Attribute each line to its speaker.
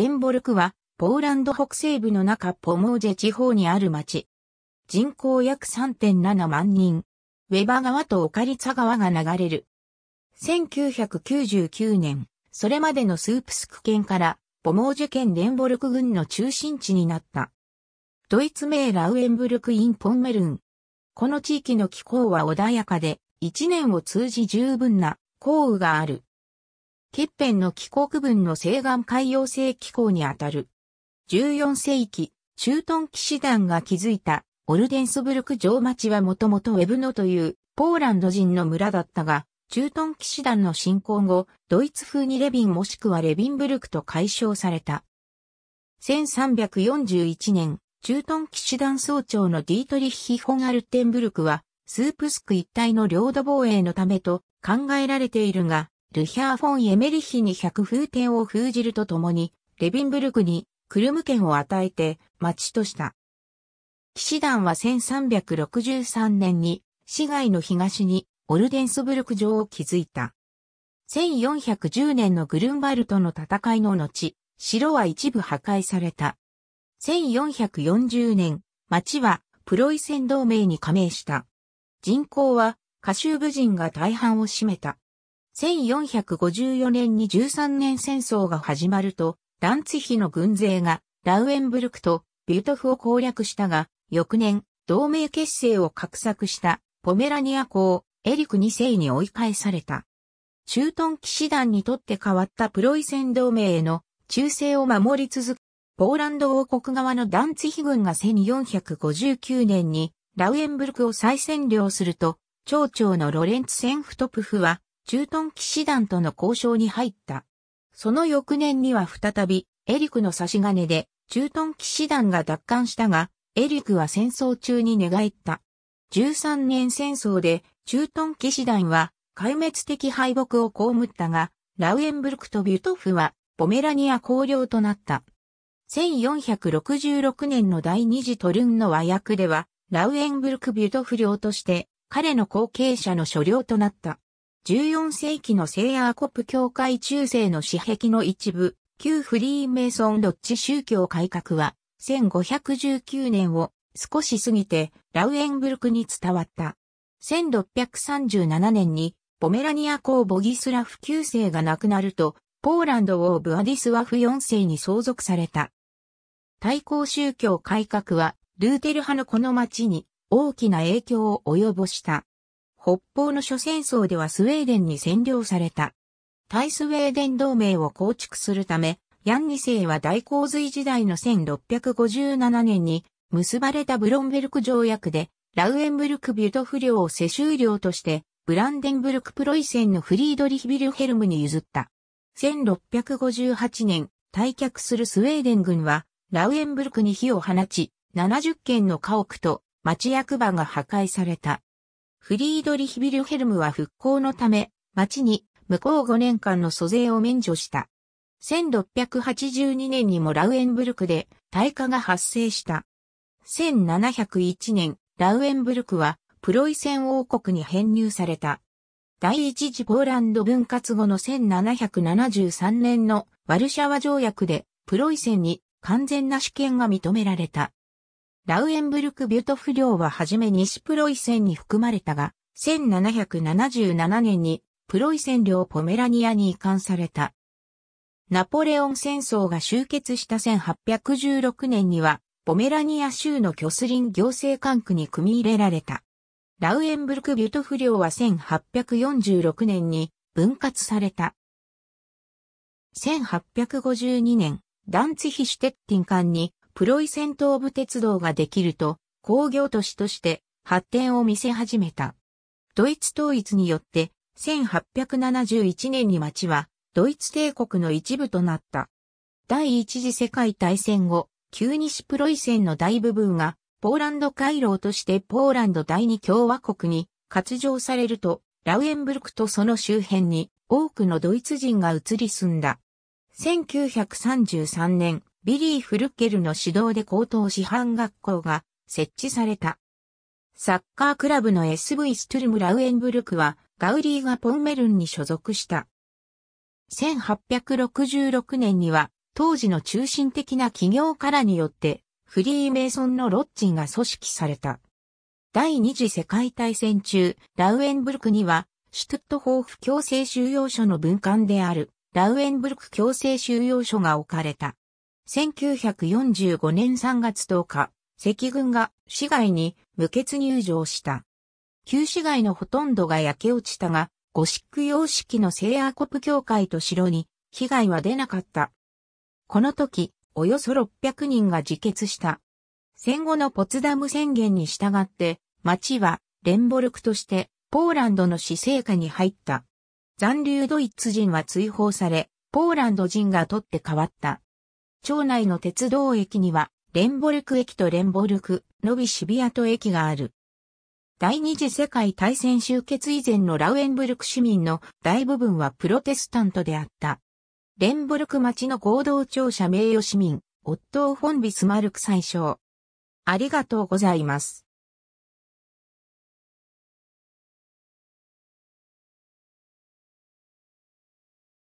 Speaker 1: デンボルクは、ポーランド北西部の中ポモージェ地方にある町。人口約3.7万人。ウェバ川とオカリツァ川が流れる。1999年、それまでのスープスク県から、ポモージェ県デンボルク郡の中心地になった。ドイツ名ラウエンブルクインポンメルン。この地域の気候は穏やかで、一年を通じ十分な降雨がある。欠片の気候区分の西岸海洋性気候にあたる。14世紀、中東騎士団が築いたオルデンスブルク城町はもともとウェブノというポーランド人の村だったが、中東騎士団の侵攻後、ドイツ風にレビンもしくはレビンブルクと解消された。1341年、中東騎士団総長のディートリッヒ・ホガン・アルテンブルクは、スープスク一帯の領土防衛のためと考えられているが、ルヒャー・フォン・エメリヒに百風天を封じるとともに、レビンブルクにクルム県を与えて町とした。騎士団は1363年に市街の東にオルデンスブルク城を築いた。1410年のグルンバルトの戦いの後、城は一部破壊された。1440年、町はプロイセン同盟に加盟した。人口はカシューブ人が大半を占めた。1454年に13年戦争が始まると、ダンツヒの軍勢がラウエンブルクとビュトフを攻略したが、翌年、同盟結成を画策したポメラニア公、エリク2世に追い返された。中東騎士団にとって変わったプロイセン同盟への忠誠を守り続け、ポーランド王国側のダンツヒ軍が1459年にラウエンブルクを再占領すると、町長のロレンツ・センフトプフは駐屯騎士団との交渉に入った。その翌年には再び、エリクの差し金で、駐屯騎士団が奪還したが、エリクは戦争中に寝返った。13年戦争で、駐屯騎士団は、壊滅的敗北を被ったが、ラウエンブルクとビュトフは、ポメラニア公領となった。1466年の第二次トルンの和訳では、ラウエンブルク・ビュトフ領として、彼の後継者の所領となった。14世紀の聖ヤーコプ教会中世の私壁の一部、旧フリーメイソンロッチ宗教改革は、1519年を少し過ぎてラウエンブルクに伝わった。1637年にポメラニア公ボギスラフ9世が亡くなると、ポーランド王ブアディスワフ4世に相続された。対抗宗教改革は、ルーテル派のこの町に大きな影響を及ぼした。北方の諸戦争ではスウェーデンに占領された。対スウェーデン同盟を構築するため、ヤン2世は大洪水時代の1657年に結ばれたブロンベルク条約で、ラウエンブルクビュトフ領を世襲領として、ブランデンブルクプロイセンのフリードリヒビルヘルムに譲った。1658年、退却するスウェーデン軍は、ラウエンブルクに火を放ち、70件の家屋と町役場が破壊された。フリードリヒ・ビルヘルムは復興のため、町に向こう5年間の租税を免除した。1682年にもラウエンブルクで大火が発生した。1701年、ラウエンブルクはプロイセン王国に編入された。第一次ポーランド分割後の1773年のワルシャワ条約でプロイセンに完全な主権が認められた。ラウエンブルクビュトフ領ははじめ西プロイセンに含まれたが、1777年にプロイセン領ポメラニアに移管された。ナポレオン戦争が終結した1816年には、ポメラニア州のキョスリン行政管区に組み入れられた。ラウエンブルクビュトフ領は1846年に分割された。1852年、ダンツヒシュテッティン管にプロイセン東部鉄道ができると、工業都市として発展を見せ始めた。ドイツ統一によって、1871年に町は、ドイツ帝国の一部となった。第一次世界大戦後、旧西プロイセンの大部分が、ポーランド回廊としてポーランド第二共和国に割譲されると、ラウエンブルクとその周辺に多くのドイツ人が移り住んだ。1933年、ビリー・フルッケルの指導で高等師範学校が設置された。サッカークラブの SV ストゥルム・ラウエンブルクはガウリーがポンメルンに所属した。1866年には当時の中心的な企業からによってフリーメイソンのロッジンが組織された。第二次世界大戦中、ラウエンブルクにはシュトゥットホーフ強制収容所の分館であるラウエンブルク強制収容所が置かれた。1945年3月10日、赤軍が市街に無血入場した。旧市街のほとんどが焼け落ちたが、ゴシック様式の聖アーコプ教会と城に被害は出なかった。この時、およそ600人が自決した。戦後のポツダム宣言に従って、町はレンボルクとしてポーランドの市政下に入った。残留ドイツ人は追放され、ポーランド人が取って変わった。町内の鉄道駅には、レンボルク駅とレンボルク、ノビシビアト駅がある。第二次世界大戦終結以前のラウエンブルク市民の大部分はプロテスタントであった。レンボルク町の合同庁舎名誉市民、オットー・フォン・ビスマルク最小。ありがとうございます。